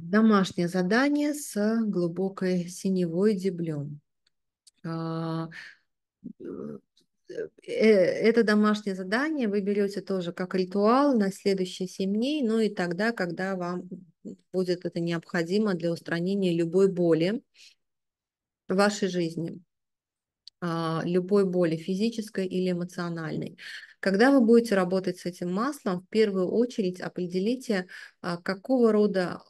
Домашнее задание с глубокой синевой деблем. А, э, э, это домашнее задание вы берете тоже как ритуал на следующие 7 дней, ну и тогда, когда вам будет это необходимо для устранения любой боли в вашей жизни, а, любой боли физической или эмоциональной. Когда вы будете работать с этим маслом, в первую очередь определите, а, какого рода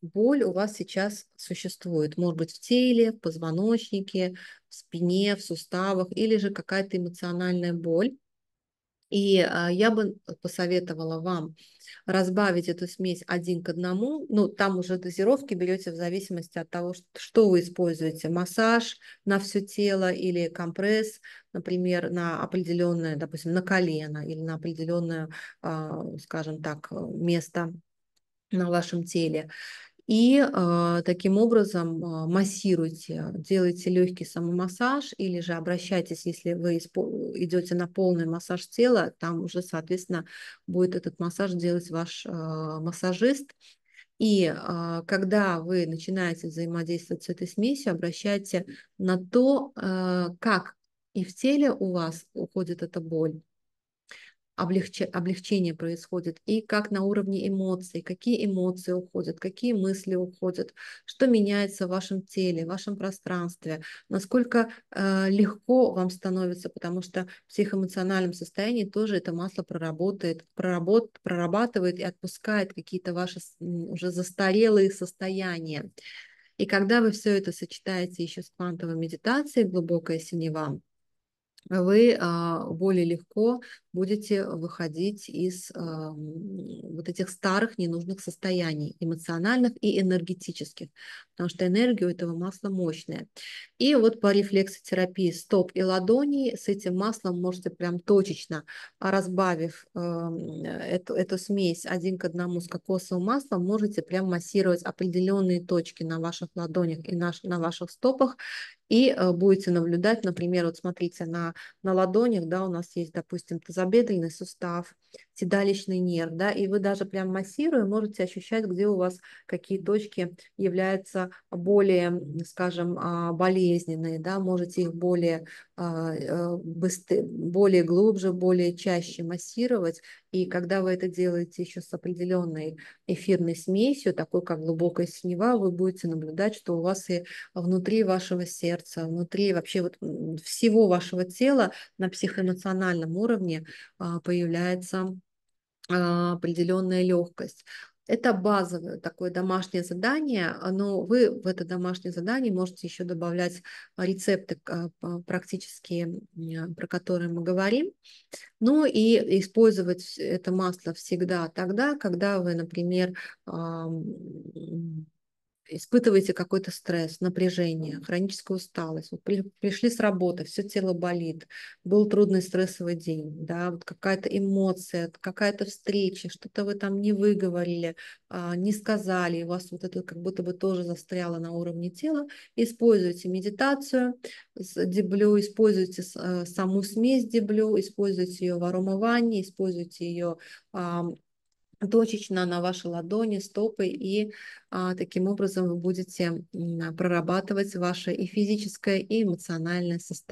боль у вас сейчас существует. Может быть, в теле, в позвоночнике, в спине, в суставах, или же какая-то эмоциональная боль. И а, я бы посоветовала вам разбавить эту смесь один к одному. Ну, там уже дозировки берете в зависимости от того, что вы используете. Массаж на все тело или компресс, например, на определенное, допустим, на колено или на определенное, а, скажем так, место на вашем теле. И э, таким образом э, массируйте, делайте легкий самомассаж или же обращайтесь, если вы идете на полный массаж тела, там уже, соответственно, будет этот массаж делать ваш э, массажист. И э, когда вы начинаете взаимодействовать с этой смесью, обращайте на то, э, как и в теле у вас уходит эта боль, облегчение происходит, и как на уровне эмоций, какие эмоции уходят, какие мысли уходят, что меняется в вашем теле, в вашем пространстве, насколько э, легко вам становится, потому что в психоэмоциональном состоянии тоже это масло проработает, проработ, прорабатывает и отпускает какие-то ваши уже застарелые состояния. И когда вы все это сочетаете еще с квантовой медитацией, глубокая синева, вы а, более легко будете выходить из а, вот этих старых ненужных состояний эмоциональных и энергетических, потому что энергия у этого масла мощная. И вот по рефлексотерапии стоп и ладони с этим маслом можете прям точечно, а, разбавив эту, эту смесь один к одному с кокосовым маслом, можете прям массировать определенные точки на ваших ладонях и на, на ваших стопах и э, будете наблюдать, например, вот смотрите, на, на ладонях, да, у нас есть, допустим, тазобедренный сустав, седалищный нерв, да, и вы даже прям массируя можете ощущать, где у вас какие точки являются более, скажем, а, болезненные, да, можете их более, а, э, быстрее, более глубже, более чаще массировать, и когда вы это делаете еще с определенной эфирной смесью, такой как глубокая синева, вы будете наблюдать, что у вас и внутри вашего сердца сердца, внутри вообще вот всего вашего тела на психоэмоциональном уровне а, появляется а, определенная легкость. Это базовое такое домашнее задание, но вы в это домашнее задание можете еще добавлять рецепты а, практически, про которые мы говорим. Ну и использовать это масло всегда тогда, когда вы, например, испытываете какой-то стресс, напряжение, хроническую усталость, вот пришли с работы, все тело болит, был трудный стрессовый день, да, вот какая-то эмоция, какая-то встреча, что-то вы там не выговорили, а, не сказали, и у вас вот это как будто бы тоже застряло на уровне тела, используйте медитацию с деблю, используйте э, саму смесь деблю, используйте ее в аромовании, используйте ее точечно на ваши ладони, стопы, и а, таким образом вы будете прорабатывать ваше и физическое, и эмоциональное состояние.